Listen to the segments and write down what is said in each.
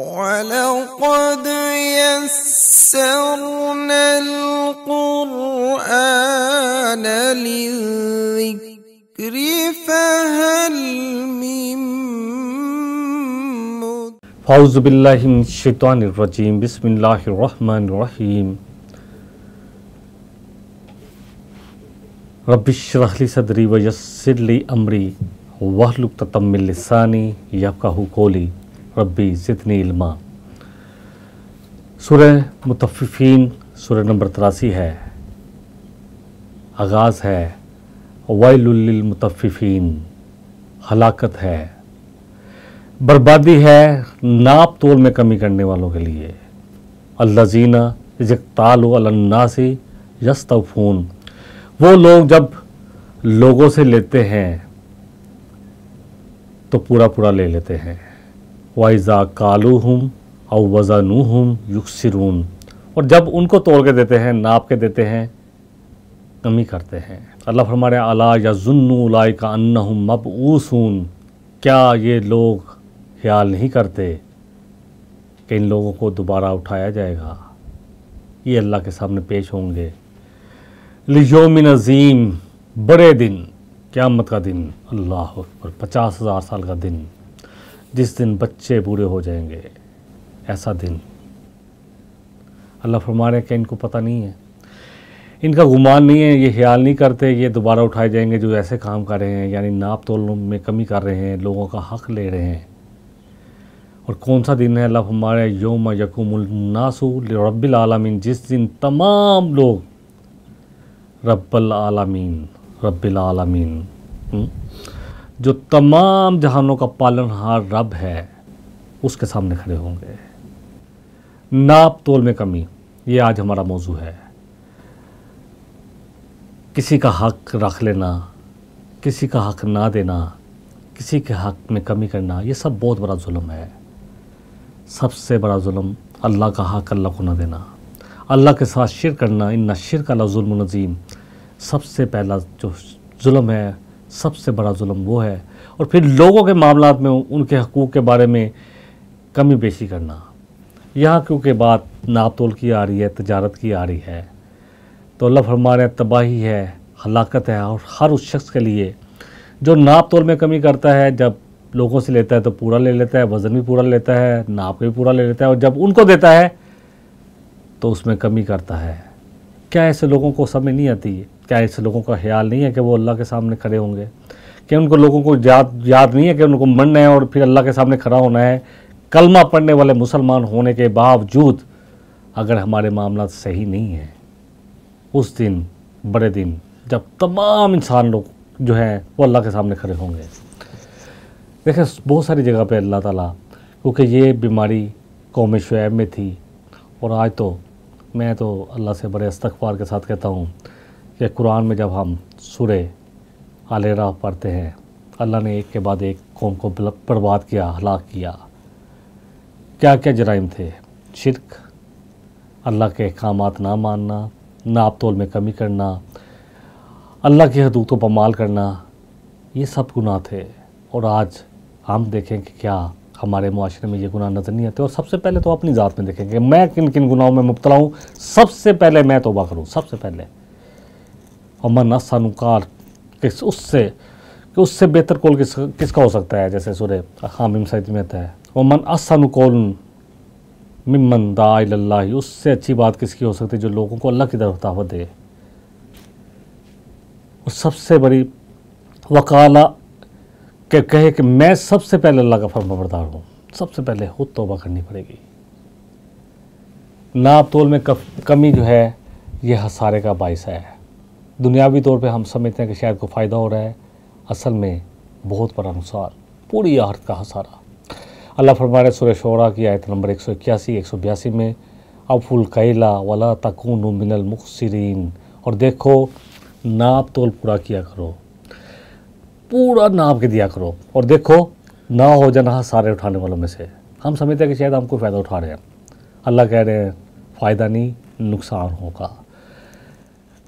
ولقد يسرنا القرآن للذكر فهل من أعوذ بالله من الشيطان الرجيم بسم الله الرحمن الرحيم رب اشرح لي صدري ويسر لي أمري واهلك تتم لساني يفقهوا قولي रबी ज़ितनी इल्मा सुरह मुतफ़ीन सुरह नंबर तिरासी है आगाज़ है वायलमतफ़ीन हलाकत है बर्बादी है नाप तोल में कमी करने वालों के लिए अल्लाजीना जगतालनासी यस्तफ़ून वो लोग जब लोगों से लेते हैं तो पूरा पूरा ले लेते हैं वाइज़ा कालू हम और वज़ा नू हम युक्सरून और जब उनको तोड़ के देते हैं नाप के देते हैं कमी करते हैं अल्लाह फरमारे अला या लाई का अन्न मबूसून क्या ये लोग ख्याल नहीं करते कि इन लोगों को दोबारा उठाया जाएगा ये अल्लाह के सामने पेश होंगे लियोम अजीम बड़े दिन क्या मत का दिन अल्लाह पर पचास हज़ार साल का दिन जिस दिन बच्चे बूढ़े हो जाएंगे ऐसा दिन अल्लाह फरमा रहे हैं कि इनको पता नहीं है इनका गुमान नहीं है ये ख्याल नहीं करते ये दोबारा उठाए जाएंगे जो ऐसे काम कर रहे हैं यानी नाप तोल में कमी कर रहे हैं लोगों का हक ले रहे हैं और कौन सा दिन है अल्लाह हमारे योम यकुमनासू रबी आलमीन जिस दिन तमाम लोग रबालमीन रबालमीन जो तमाम जहानों का पालनहार रब है उसके सामने खड़े होंगे नाप तोल में कमी ये आज हमारा मौजू है किसी का हक रख लेना किसी का हक ना देना किसी के हक में कमी करना ये सब बहुत बड़ा जुल्म है सबसे बड़ा जुल्म अल्लाह का हक अल्लाह को ना देना अल्लाह के साथ शिर करना इन शिर का जुल्म नज़ीम सबसे पहला जो जुल्म है सबसे बड़ा जुल्म वो है और फिर लोगों के मामला में उनके हकूक़ के बारे में कमी पेशी करना यहाँ क्योंकि बात नापतोल की आ रही है तजारत की आ रही है तो अल्लाह फरमा रहे तबाही है हलाकत है और हर उस शख्स के लिए जो नाप तोल में कमी करता है जब लोगों से लेता है तो पूरा ले लेता है वज़न भी पूरा लेता है नाप भी पूरा ले लेता है और जब उनको देता है तो उसमें कमी करता है क्या ऐसे लोगों को समझ नहीं आती है क्या इस लोगों का ख्याल नहीं है कि वो अल्लाह के सामने खड़े होंगे कि उनको लोगों को याद याद नहीं है कि उनको मरना है और फिर अल्लाह के सामने खड़ा होना है कलमा पढ़ने वाले मुसलमान होने के बावजूद अगर हमारे मामला सही नहीं है उस दिन बड़े दिन जब तमाम इंसान लोग जो हैं वो अल्लाह के सामने खड़े होंगे देखें बहुत सारी जगह पे अल्लाह ताला क्योंकि ये बीमारी कौम शुब में थी और आज तो मैं तो अल्लाह से बड़े इस्तफार के साथ कहता हूँ कि कुरान में जब हम सुर आलेरा पढ़ते हैं अल्लाह ने एक के बाद एक कौम को बर्बाद किया हलाक किया क्या क्या जराइम थे शिरक अल्लाह के अहकाम ना मानना नापतोल में कमी करना अल्लाह के हदूतों पर माल करना ये सब गुनाह थे और आज हम देखें कि क्या हमारे माशरे में ये गुनाह नज़र नहीं आते और सबसे पहले तो अपनी ज़ात में देखेंगे मैं किन किन गुनाहों में मुबतला हूँ सबसे पहले मैं तोबा करूँ सबसे पहले अमन मन सानुकार किस उससे कि उससे बेहतर कौल किस किसका हो सकता है जैसे सूर्य हामिम सईद में आता है और मन असानुकौल मिमन दाल्ला उससे अच्छी बात किसकी हो सकती है जो लोगों को अल्लाह की तरफ दावत दे और सबसे बड़ी वकाला के कहे कि मैं सबसे पहले अल्लाह का फर्माबरदार हूँ सबसे पहले खुद तोबा करनी पड़ेगी नाप तोल में कमी जो है यह हसारे का बायस है दुनियावी तौर पे हम समझते हैं कि शायद को फ़ायदा हो रहा है असल में बहुत बड़ा नुकसान पूरी आहत का हसारा अल्लाह फरमान सुर शोरा की आयत नंबर एक सौ इक्यासी एक सौ बयासी में अफुल कैला वला तकून मिनल मुखसरीन और देखो नाप तोल पूरा किया करो पूरा नाप के दिया करो और देखो ना हो जाना सारे उठाने वालों में से हम समझते हैं कि शायद हमको फ़ायदा उठा रहे हैं अल्लाह कह रहे हैं फ़ायदा नहीं नुकसान होगा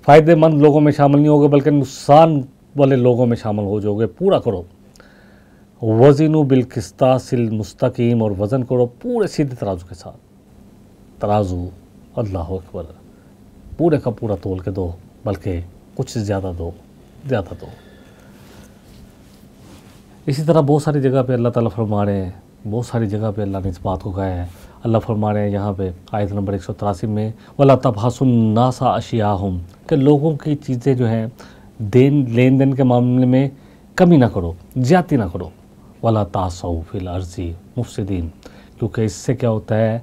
फ़ायदेमंद लोगों में शामिल नहीं होगे बल्कि नुकसान वाले लोगों में शामिल हो जाओगे पूरा करो वज़न बिलकिस्ता सिल मुस्तकीम और वज़न करो पूरे सीधे तराजू के साथ तराजू अल्लाह अकबर पूरे का पूरा तोल के दो बल्कि कुछ ज़्यादा दो ज़्यादा दो इसी तरह बहुत सारी जगह पे अल्लाह ताला फरमा रहे हैं बहुत सारी जगह पे अल्लाह ने इस बात को कहा है अल्लाह फरमा रहे हैं यहाँ पे आयत नंबर एक सौ तिरासी में वाला तबासन्ना सा अशिया हम कि लोगों की चीज़ें जो हैं देन लेन देन के मामले में कमी ना करो ज़्यादा ना करो वाला तासऊ फिल अर्जी मुफसदीन क्योंकि इससे क्या होता है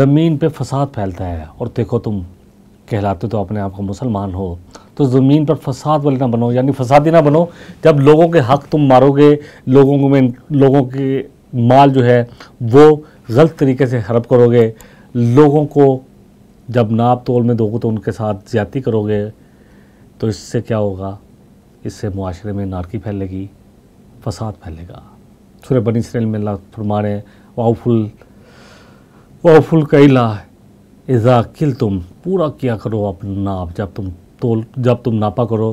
ज़मीन पे फसाद फैलता है और देखो तुम कहलाते तो अपने आप को मुसलमान हो तो ज़मीन पर फसाद वाले ना बनो यानी फसादी ना बनो जब लोगों के हक़ तुम मारोगे लोगों को में लोगों के माल जो है वो गलत तरीके से हड़प करोगे लोगों को जब नाप तोल में दोगे तो उनके साथ ज्यादती करोगे तो इससे क्या होगा इससे माशरे में नारकी फैलेगी फसाद फैलेगा सूर्य बनी इसराइल में अल्लाह फुरमारे रहे वाउफुल वाउफुल कैला इज़ा किल तुम पूरा किया करो अपना नाप जब तुम तोल जब तुम नापा करो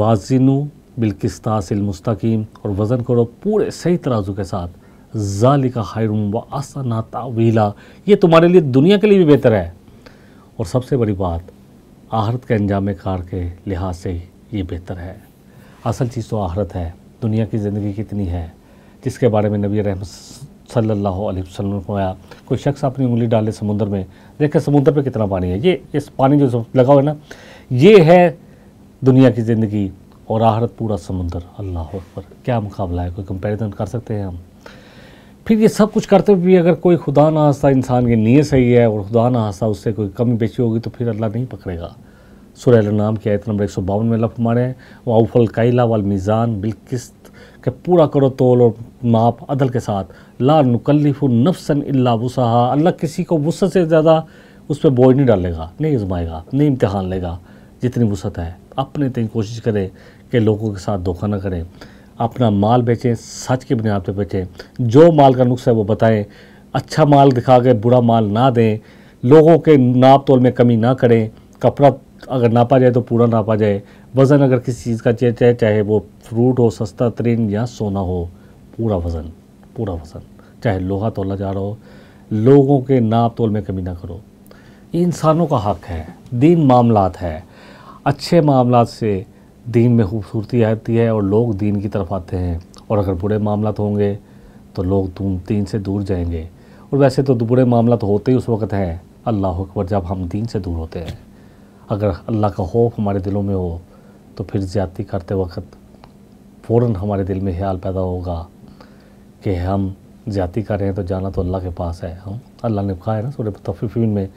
वाजिनू बिलकिस्तासिल मुस्तकीम और वज़न करो पूरे सही तराजू के साथ ज़ालिका खैरुम व आसाना तावीला ये तुम्हारे लिए दुनिया के लिए भी बेहतर है और सबसे बड़ी बात आहरत के अंजाम कार के लिहाज से ये बेहतर है असल चीज़ तो आहरत है दुनिया की ज़िंदगी कितनी है जिसके बारे में नबी रहम सल्ला वसल्लम ने कोई शख्स अपनी उंगली डाले समुंदर में देखे समुंदर पे कितना पानी है ये इस पानी जो लगा हुआ है ना ये है दुनिया की ज़िंदगी और आहरत पूरा समुंदर अल्लाह पर क्या मुकाबला है कोई कंपैरिजन कर सकते हैं हम फिर ये सब कुछ करते हुए भी अगर कोई खुदा ना हास्ता इंसान की नीयत सही है और खुदा ना हास्ता उससे कोई कमी बेची होगी तो फिर अल्लाह नहीं पकड़ेगा सुरैल नाम की आयत नंबर एक सौ बावन में लफ मारे हैं वाउफल कैला वाल मीज़ान बिलकिस्त के पूरा करो तोल और माप अदल के साथ ला नकल्लिफ नफसन अल्ला वसहा अल्लाह किसी को वसत से ज़्यादा उस पर बोझ नहीं डालेगा नहीं आजमाएगा नहीं इम्तहान लेगा जितनी वसत है अपने तीन कोशिश करें कि लोगों के साथ धोखा ना करें अपना माल बेचें सच की बुनियाद पर बेचें जो माल का नुस्ख है वो बताएं अच्छा माल दिखा के बुरा माल ना दें लोगों के नाप तोल में कमी ना करें कपड़ा अगर नापा जाए तो पूरा नापा जाए वज़न अगर किसी चीज़ का चाहिए है चाहे वो फ्रूट हो सस्ता तरीन या सोना हो पूरा वज़न पूरा वज़न चाहे लोहा तोला जा रहा हो लोगों के नाप तोल में कमी ना करो इंसानों का हक है दीन मामलात है अच्छे मामला से दीन में खूबसूरती आती है और लोग दीन की तरफ आते हैं और अगर बुरे मामला तो होंगे तो लोग तुम दीन से दूर जाएंगे और वैसे तो बुरे मामला तो होते ही उस वक्त हैं अल्लाह अकबर जब हम दीन से दूर होते हैं अगर अल्लाह का खौफ हमारे दिलों में हो तो फिर ज़्यादती करते वक्त फ़ौर हमारे दिल में ख्याल पैदा होगा कि हम ज़्यादती कर रहे हैं तो जाना तो अल्लाह के पास है हम अल्लाह ने कहा है ना सूर्य तफ़ीफ़ में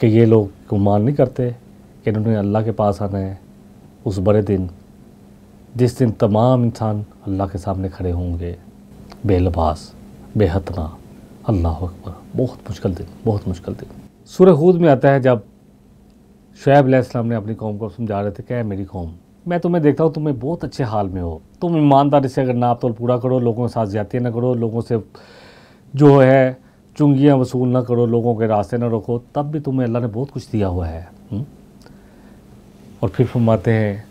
कि ये लोग गुमान नहीं करते कि इन्होंने अल्लाह के पास आना है उस बड़े दिन जिस दिन तमाम इंसान अल्लाह के सामने खड़े होंगे बेलबास बेहतना अल्लाह अकबर बहुत मुश्किल दिन बहुत मुश्किल दिन सूर्य हूद में आता है जब शुएब अलैहिस्सलाम ने अपनी कौम को समझा रहे थे क्या मेरी कौम मैं तुम्हें देखता हूँ तुम्हें बहुत अच्छे हाल में हो तुम ईमानदारी से अगर नाप तोल पूरा करो लोगों के साथ ज्यादतियाँ ना करो लोगों से जो है चुंगियाँ वसूल ना करो लोगों के रास्ते ना रोको तब भी तुम्हें अल्लाह ने बहुत कुछ दिया हुआ है हम्म? और फिर फरमाते हैं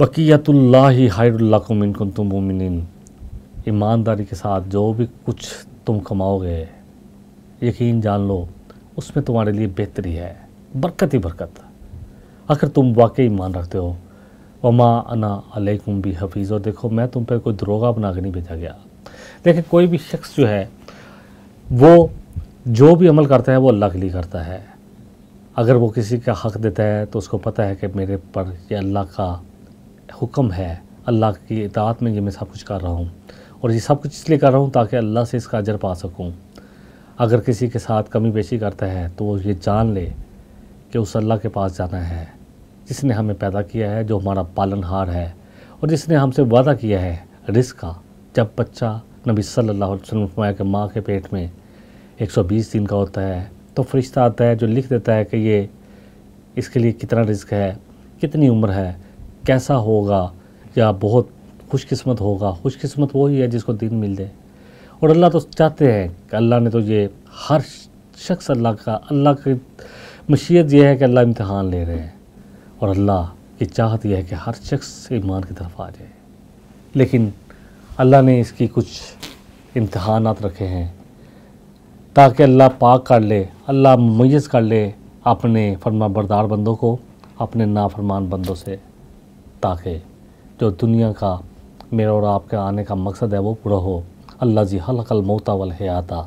बकीयतुल्ला ही हायरकुमिन तुम मोमिन ईमानदारी के साथ जो भी कुछ तुम कमाओगे यकीन जान लो उसमें तुम्हारे लिए बेहतरी है बरकत ही बरकत अगर तुम वाकई ईमान रखते हो वमा अना अलैकुम भी हफीज़ और देखो मैं तुम पर कोई दरोगा बना के नहीं भेजा गया देखिए कोई भी शख्स जो है वो जो भी अमल करता है वो अल्लाह के लिए करता है अगर वो किसी का हक़ देता है तो उसको पता है कि मेरे पर ये अल्लाह का हुक्म है अल्लाह की इतात में ये मैं सब कुछ कर रहा हूँ और ये सब कुछ इसलिए कर रहा हूँ ताकि अल्लाह से इसका अजर पा सकूँ अगर किसी के साथ कमी पेशी करता है तो वो ये जान ले कि उस अल्लाह के पास जाना है जिसने हमें पैदा किया है जो हमारा पालनहार है और जिसने हमसे वादा किया है रिस्क का जब बच्चा नबी सल्लल्लाहु अलैहि वसल्लम माँ के पेट में 120 दिन का होता है तो फरिश्ता आता है जो लिख देता है कि ये इसके लिए कितना रिस्क है कितनी उम्र है कैसा होगा या बहुत खुशकस्मत होगा खुशकस्मत वही है जिसको दिन मिल जाए और अल्लाह तो चाहते हैं कि अल्लाह ने तो ये हर शख्स अल्लाह का अल्लाह की मशीयत यह है कि अल्लाह इम्तहान ले रहे हैं और अल्लाह की चाहत यह है कि हर शख्स ईमान की तरफ आ जाए लेकिन अल्लाह ने इसकी कुछ इम्तहान रखे हैं ताकि अल्लाह पाक कर ले अल्लाह मुयस कर ले अपने फरमा बरदार बंदों को अपने नाफरमान बंदों से ताकि जो दुनिया का मेरा और आपके आने का मकसद है वो पूरा हो अल्लाह जी हलकल मोता वल हयाता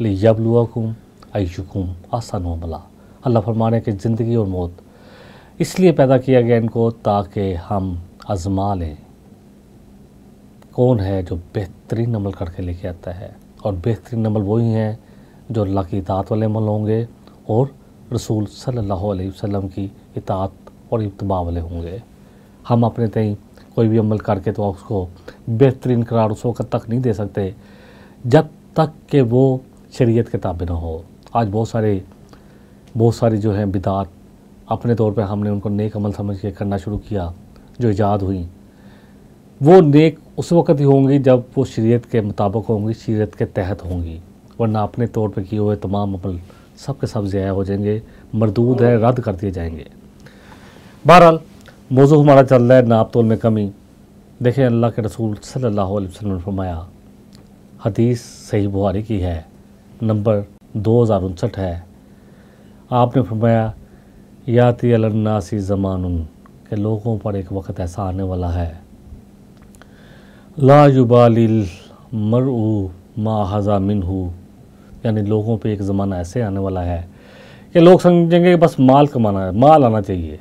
ले यबलुआकुम अयुकुम आसान हमला अल्लाह फरमाने के ज़िंदगी और मौत इसलिए पैदा किया गया इनको ताकि हम आजमा लें कौन है जो बेहतरीन अमल करके लेके आता है और बेहतरीन अमल वही हैं जो अल्लाह की इतात वाले अमल होंगे और रसूल सल्लल्लाहु अलैहि वसल्लम की इतात और इतबा वाले होंगे हम अपने तई कोई भी अमल करके तो उसको बेहतरीन करार उस वक्त तक नहीं दे सकते जब तक कि वो शरीयत के ताबे ना हो आज बहुत सारे बहुत सारी जो हैं बिदात अपने तौर पर हमने उनको नेक अमल समझ के करना शुरू किया जो ईजाद हुई वो नेक उस वक्त ही होंगी जब वो शरीयत के मुताबिक होंगी शरीयत के तहत होंगी वरना अपने तौर पर किए हुए तमाम अमल सब के सब ज़ाया हो जाएंगे मरदूद है रद्द कर दिए जाएंगे बहरहाल मौजू हमारा चल रहा है नापतोल में कमी देखें अल्लाह के रसूल सल्लल्लाहु अलैहि वसल्लम ने फरमाया हदीस सही बुहारी की है नंबर दो हज़ार उनसठ है आपने फरमाया याति अलन्नासी ज़मान के लोगों पर एक वक्त ऐसा आने वाला है ला युबालिल मरऊ मा हज़ा मिन यानी लोगों पे एक ज़माना ऐसे आने वाला है कि लोग समझेंगे कि बस माल कमाना है माल आना चाहिए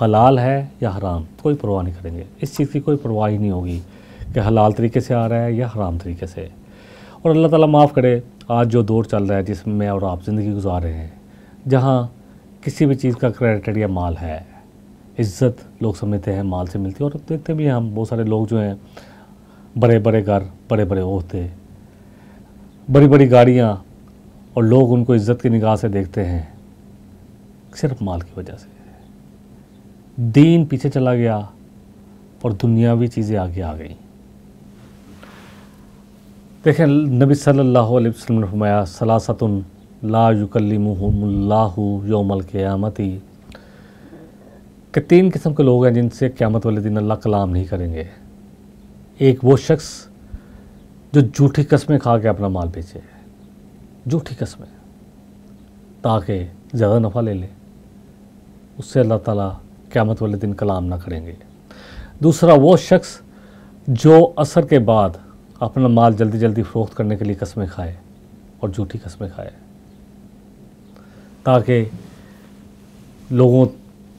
हलाल है या हराम कोई परवाह नहीं करेंगे इस चीज़ की कोई परवाह ही नहीं होगी कि हलाल तरीके से आ रहा है या हराम तरीके से और अल्लाह ताला माफ़ करे आज जो दौर चल रहा है जिसमें मैं और आप ज़िंदगी गुजार रहे हैं जहाँ किसी भी चीज़ का क्रेडिट या माल है इज़्ज़त लोग समझते हैं माल से मिलती है और देखते भी हैं हम बहुत सारे लोग जो हैं बड़े बड़े घर बड़े बड़े ओहदे बड़ी बड़ी गाड़ियाँ और लोग उनको इज़्ज़त की निगाह से देखते हैं सिर्फ माल की वजह से दीन पीछे चला गया और दुनियावी चीज़ें आगे आ गई देखें नबी सल्लल्लाहु अलैहि वसल्लम ने फरमाया सलासतुन ला युकल्लिमुहुमुल्लाहु यौमल क़यामती के तीन किस्म के लोग हैं जिनसे क़्यामत वाले दिन अल्लाह कलाम नहीं करेंगे एक वो शख्स जो झूठी कस्में खा के अपना माल बेचे झूठी कस्में ताकि ज़्यादा नफ़ा ले लें उससे अल्लाह ताला क़यामत वाले दिन कलाम ना करेंगे दूसरा वो शख्स जो असर के बाद अपना माल जल्दी जल्दी फ़रोख्त करने के लिए कस्में खाए और झूठी कस्में खाए ताकि लोगों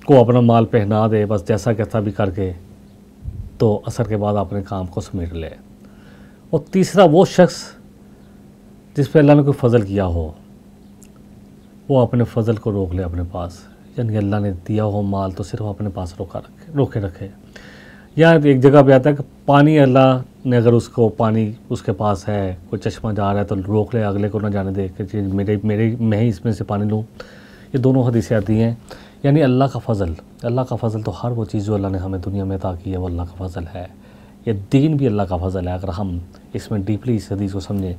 को अपना माल पहना दे बस जैसा कैसा भी करके तो असर के बाद अपने काम को समेट ले और तीसरा वो शख्स जिस पर अल्लाह ने कोई फ़ज़ल किया हो वो अपने फ़ज़ल को रोक ले अपने पास यानी अल्लाह ने दिया हो माल तो सिर्फ अपने पास रोका रखे रोके रखे या एक जगह पे आता है कि पानी अल्लाह ने अगर उसको पानी उसके पास है कोई चश्मा जा रहा है तो रोक ले अगले को ना जाने दे कि मेरे मेरे मैं ही इसमें से पानी लूँ ये दोनों हदीसें आती हैं यानी अल्लाह का फ़ज़ल अल्लाह का फ़ज़ल तो हर वो चीज़ जो अल्लाह ने हमें दुनिया में अता की है वो अल्लाह का फ़ज़ल है ये दीन भी अल्लाह का फ़ज़ल है अगर हम इसमें डीपली इस हदीस को समझें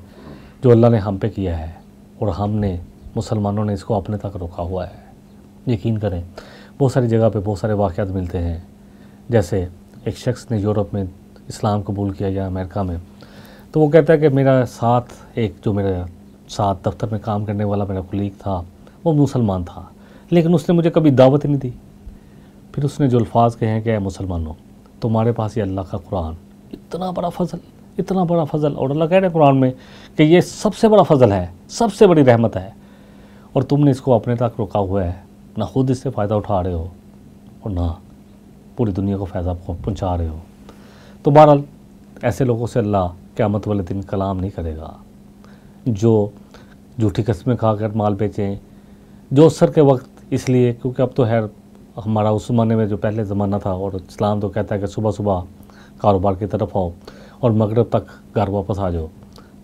जो अल्लाह ने हम पे किया है और हमने मुसलमानों ने इसको अपने तक रोका हुआ है यकीन करें बहुत सारी जगह पे बहुत सारे वाक़ात मिलते हैं जैसे एक शख्स ने यूरोप में इस्लाम कबूल किया या अमेरिका में तो वो कहता है कि मेरा साथ एक जो मेरे साथ दफ्तर में काम करने वाला मेरा कुलीग था वो मुसलमान था लेकिन उसने मुझे कभी दावत ही नहीं दी फिर उसने जो अल्फाज कहे हैं कि मुसलमानों तुम्हारे पास ये अल्लाह का कुरान इतना बड़ा फजल इतना बड़ा फजल और अल्लाह कह रहे हैं कुरान में कि ये सबसे बड़ा फजल है सबसे बड़ी रहमत है और तुमने इसको अपने तक रुका हुआ है ना खुद इससे फ़ायदा उठा रहे हो और ना पूरी दुनिया को फ़ायदा पहुँचा रहे हो तो बहरहाल ऐसे लोगों से अल्लाह क़्यामत वाले दिन कलाम नहीं करेगा जो झूठी कस्में खाकर माल बेचें जो सर के वक्त इसलिए क्योंकि अब तो है हमारा उस ज़माने में जो पहले ज़माना था और इस्लाम तो कहता है कि सुबह सुबह कारोबार की तरफ आओ और मगरब तक घर वापस आ जाओ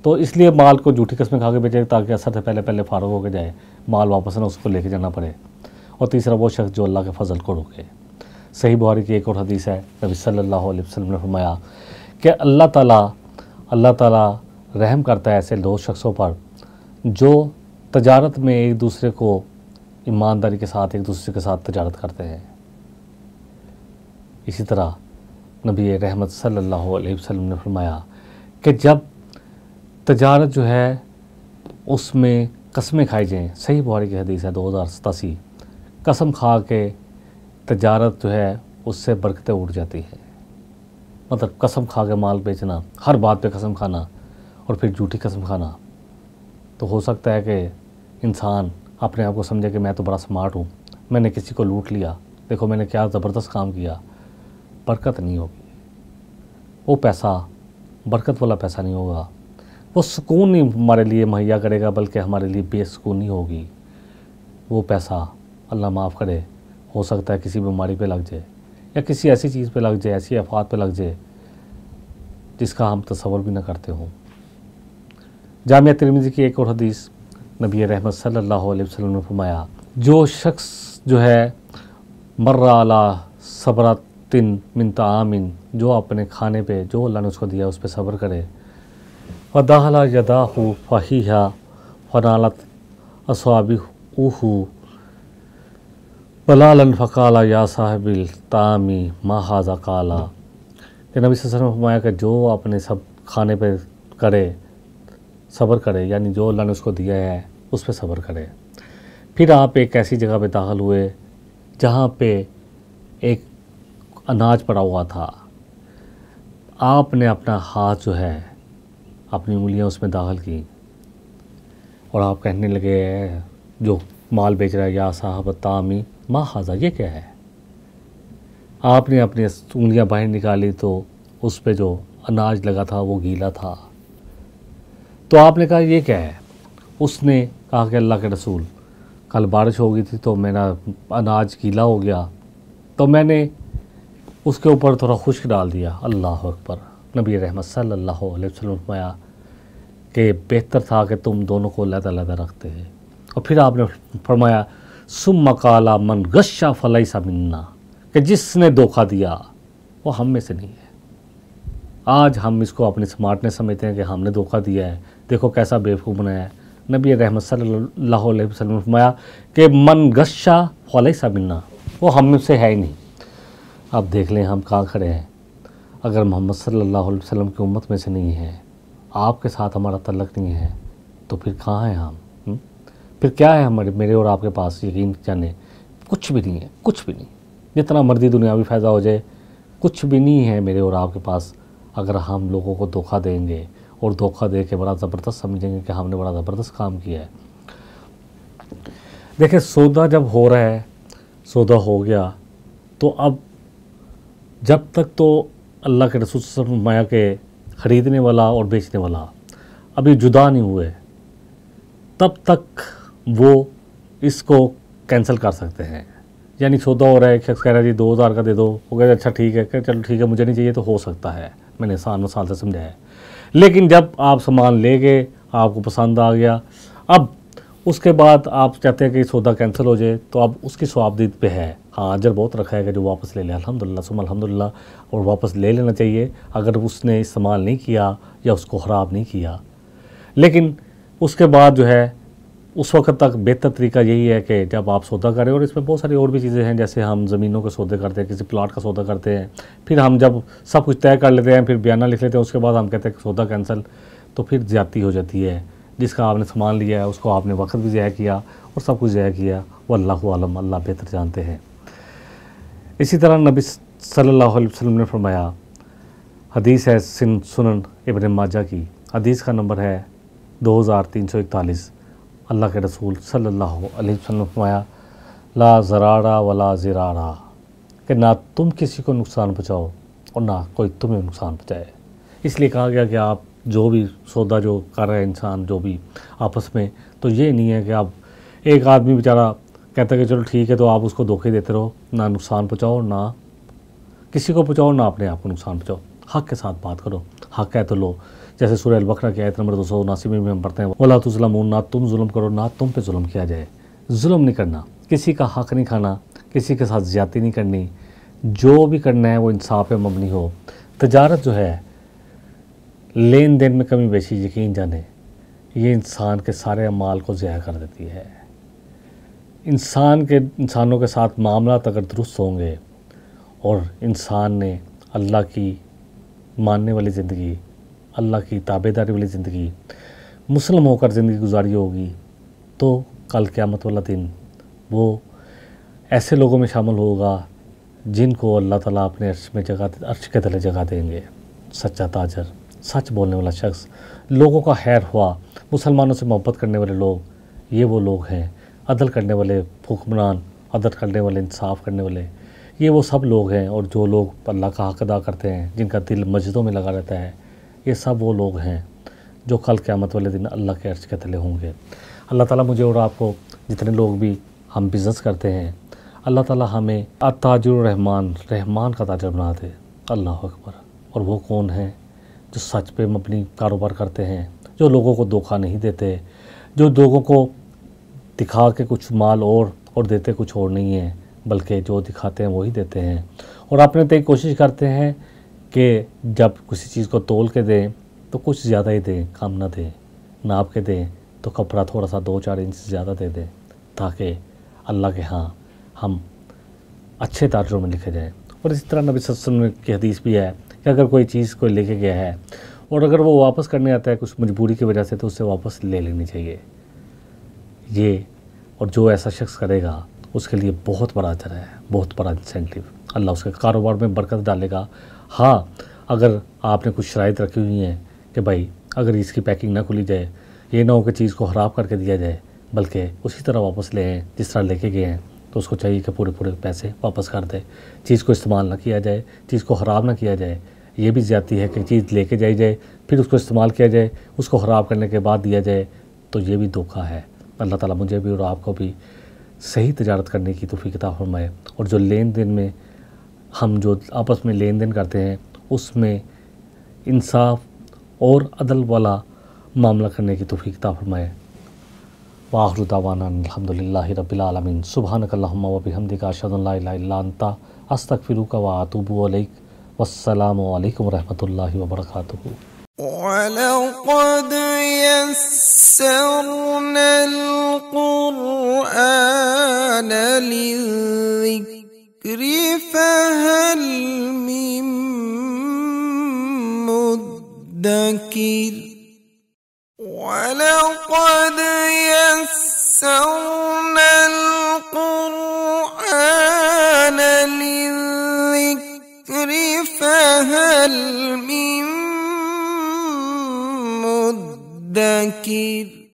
तो इसलिए माल को जूठी कस्में खा के बेचे ताकि असर से पहले पहले फारग होकर जाए माल वापस ना उसको लेके जाना पड़े और तीसरा वो शख्स जो अल्लाह के फजल को रोके सही बुहारी की एक और हदीस है नबी सल्लल्लाहु अलैहि वसल्लम ने फरमाया कि अल्लाह ताला अल्लाह ताला रहम करता है ऐसे दो शख्सों पर जो तजारत में एक दूसरे को ईमानदारी के साथ एक दूसरे के साथ तजारत करते हैं इसी तरह नबी रहमत सल्लल्लाहु अलैहि वसल्लम ने फरमाया कि जब तजारत जो है उसमें कस्में खाई जाएँ सही बुहारी की हदीस है दो हज़ार सतासी कसम खा के तजारत जो है उससे बरकतें उड़ जाती है मतलब कसम खा के माल बेचना हर बात पे कसम खाना और फिर झूठी कसम खाना तो हो सकता है कि इंसान अपने आप को समझे कि मैं तो बड़ा स्मार्ट हूँ मैंने किसी को लूट लिया देखो मैंने क्या ज़बरदस्त काम किया बरकत नहीं होगी वो पैसा बरकत वाला पैसा नहीं होगा वो सुकून नहीं हमारे लिए मुहैया करेगा बल्कि हमारे लिए बेसकूनी होगी वो पैसा अल्लाह माफ़ करे हो सकता है किसी बीमारी पे लग जाए या किसी ऐसी चीज़ पे लग जाए ऐसी अफवाह पे लग जाए जिसका हम तस्वर भी ना करते हों जामिया तिरमिजी की एक और हदीस नबी रहमत सल्लल्लाहु अलैहि वसल्लम ने फरमाया जो शख्स जो है मर्रा अला सबरत तिन मिनता तामिन जो अपने खाने पे जो अल्लाह ने उसको दिया उस पर सब्र करे वदाहला यदाहू फ़ाहिया फ़नालत असाबी ऊहू बलालन फ़काला या साहबिल तामी माहाजा काला कि नबी फरमाया कि जो अपने सब खाने पर करे सब्र करे यानी जो अल्लाह ने उसको दिया है उस पर सब्र करे फिर आप एक ऐसी जगह पे दाखिल हुए जहाँ पे एक अनाज पड़ा हुआ था आपने अपना हाथ जो है अपनी उंगलियां उसमें दाखिल की और आप कहने लगे जो माल बेच रहा है या साहब तामी माँ हाजा ये क्या है आपने अपनी उंगलियां बाहर निकाली तो उस पर जो अनाज लगा था वो गीला था तो आपने कहा ये क्या है उसने कहा कि अल्लाह के रसूल कल बारिश हो गई थी तो मेरा अनाज गीला हो गया तो मैंने उसके ऊपर थोड़ा खुश्क डाल दिया अल्लाह अकबर नबी रहमत सल्लाया कि बेहतर था कि तुम दोनों को लदा लदा रखते हैं और फिर आपने फरमाया सुम मकाला मन गशा फलई सा मन्ना कि जिसने धोखा दिया वो हम में से नहीं है आज हम इसको अपनी स्मार्टनेस समझते हैं कि हमने धोखा दिया है देखो कैसा बेवकूफ़ बनाया है नबी रहमत सल्ला वसलम फरमाया कि मन गशा फलई सा मन्ना वो हम में से है ही नहीं अब देख लें हम कहाँ खड़े हैं अगर मोहम्मद सल्लल्लाहु अलैहि वसल्लम की उम्मत में से नहीं है आपके साथ हमारा तल्लक नहीं है तो फिर कहाँ हैं हम हम्म? फिर क्या है हमारे मेरे और आपके पास यकीन जाने कुछ भी नहीं है कुछ भी नहीं जितना मर्जी दुनियावी फ़ायदा हो जाए कुछ भी नहीं है मेरे और आपके पास अगर हम लोगों को धोखा देंगे और धोखा दे के बड़ा ज़बरदस्त समझेंगे कि हमने बड़ा ज़बरदस्त काम किया है देखिए सौदा जब हो रहा है सौदा हो गया तो अब जब तक तो अल्लाह के रसूल माया के ख़रीदने वाला और बेचने वाला अभी जुदा नहीं हुए तब तक वो इसको कैंसिल कर सकते हैं यानी सौदा हो रहा है शख्स कह रहा है जी दो हज़ार का दे दो वो कह अच्छा ठीक है कह चलो ठीक है मुझे नहीं चाहिए तो हो सकता है मैंने आसान वसान से समझाया लेकिन जब आप सामान ले गए आपको पसंद आ गया अब उसके बाद आप चाहते हैं कि सौदा कैंसिल हो जाए तो अब उसकी स्वाबदीद पे है हाँ अजर बहुत रखा है कि जो वापस ले लें अलहमदिल्ला सुम अलहमदिल्ला और वापस ले लेना चाहिए अगर उसने इस्तेमाल नहीं किया या उसको ख़राब नहीं किया लेकिन उसके बाद जो है उस वक्त तक बेहतर तरीका यही है कि जब आप सौदा करें और इसमें बहुत सारी और भी चीज़ें हैं जैसे हम ज़मीनों के सौदे करते हैं किसी प्लाट का सौदा करते हैं फिर हम जब सब कुछ तय कर लेते हैं फिर बयाना लिख लेते हैं उसके बाद हम कहते हैं कि सौदा कैंसिल तो फिर ज़्यादी हो जाती है जिसका आपने सामान लिया है उसको आपने वक्त भी ज़ाया किया और सब कुछ ज़ाया किया वो अल्लाह आलम अल्लाह बेहतर जानते हैं इसी तरह नबी सल्लल्लाहु अलैहि वसल्लम ने फरमाया हदीस है सिन सुनन इबन माजा की हदीस का नंबर है दो हज़ार तीन सौ इकतालीस अल्लाह के रसूल सल्लल्लाहु अलैहि वसल्लम ने फरमाया ला जरारा वला ज़रारा कि ना तुम किसी को नुकसान पहुँचाओ और ना कोई तुम्हें नुकसान पहुँचाए इसलिए कहा गया कि आप जो भी सौदा जो कर रहा है इंसान जो भी आपस में तो ये नहीं है कि आप एक आदमी बेचारा कहता है कि चलो ठीक है तो आप उसको धोखे देते रहो ना नुकसान पहुँचाओ ना किसी को पहुँचाओ ना अपने आप को नुकसान पहुँचाओ हक के साथ बात करो हक है तो लो जैसे सूर्य अलबकरा की आयत नंबर दो सौ उनासी में हम पढ़ते हैं वाला तो म ना तुम म करो ना तुम पे म किया जाए म नहीं करना किसी का हक नहीं खाना किसी के साथ ज्यादा नहीं करनी जो भी करना है वो इंसाफ मबनी हो तजारत जो है लेन देन में कमी बेची यकीन जाने ये इंसान के सारे माल को ज़्या कर देती है इंसान के इंसानों के साथ मामला अगर दुरुस्त होंगे और इंसान ने अल्लाह की मानने वाली ज़िंदगी अल्लाह की ताबेदारी वाली ज़िंदगी मुस्लिम होकर ज़िंदगी गुजारी होगी तो कल क़्यामत वाला दिन वो ऐसे लोगों में शामिल होगा जिनको अल्लाह ताला अपने अर्श में जगह अर्श के तले जगह देंगे सच्चा ताजर सच बोलने वाला शख्स लोगों का हैर हुआ मुसलमानों से मोहब्बत करने वाले लोग ये वो लोग हैं अदल करने वाले हुक्मरान अदल करने वाले इंसाफ करने वाले ये वो सब लोग हैं और जो लोग अल्लाह का हक अदा करते हैं जिनका दिल मस्जिदों में लगा रहता है ये सब वो लोग हैं जो कल क़्यामत वाले दिन अल्लाह के अर्श के तले होंगे अल्लाह ताला मुझे और आपको जितने लोग भी हम बिज़नेस करते हैं अल्लाह ताला हमें अताजुर रहमान रहमान का ताजर बना दे अल्लाह अकबर और वो कौन है जो सच पे अपनी कारोबार करते हैं जो लोगों को धोखा नहीं देते जो लोगों को दिखा के कुछ माल और और देते कुछ और नहीं है बल्कि जो दिखाते हैं वही देते हैं और अपने तय तो कोशिश करते हैं कि जब किसी चीज़ को तोल के दें तो कुछ ज़्यादा ही दें कम ना दें नाप के दें तो कपड़ा थोड़ा सा दो चार इंच ज़्यादा दे दें ताकि अल्लाह के हाँ हम अच्छे दर्जों में लिखे जाएँ और इसी तरह नबी सत्सन की हदीस भी है कि अगर कोई चीज़ कोई लेके गया है और अगर वो वापस करने आता है कुछ मजबूरी की वजह से तो उसे वापस ले लेनी चाहिए ये और जो ऐसा शख्स करेगा उसके लिए बहुत बड़ा अचर है बहुत बड़ा इंसेंटिव अल्लाह उसके कारोबार में बरकत डालेगा हाँ अगर आपने कुछ शराइत रखी हुई हैं कि भाई अगर इसकी पैकिंग ना खुली जाए ये ना हो कि चीज़ को ख़राब करके दिया जाए बल्कि उसी तरह वापस ले आएँ जिस तरह लेके गए हैं तो उसको चाहिए कि पूरे पूरे पैसे वापस कर दे चीज़ को इस्तेमाल ना किया जाए चीज़ को ख़राब ना किया जाए ये भी ज़्यादा है कि चीज़ लेके जाई जाए फिर उसको इस्तेमाल किया जाए उसको ख़राब करने के बाद दिया जाए तो ये भी धोखा है अल्लाह ताला मुझे भी और आपको भी सही तजारत करने की तोफ़ी किताब फरमाए और जो लेन देन में हम जो आपस में लेन देन करते हैं उसमें इंसाफ और अदल वाला मामला करने की तोफ़ी किताब फरमाए वाहरुदावाना अलहमदिल्ला रबीआलमीन सुबहानक वबिहमदिका शदल्ला अस्तिल का वातुबू अलैक والسلام عليكم ورحمة الله وبركاته ولقد يسرنا القرآن للذكر فهل من مدكر ولقد يسرنا que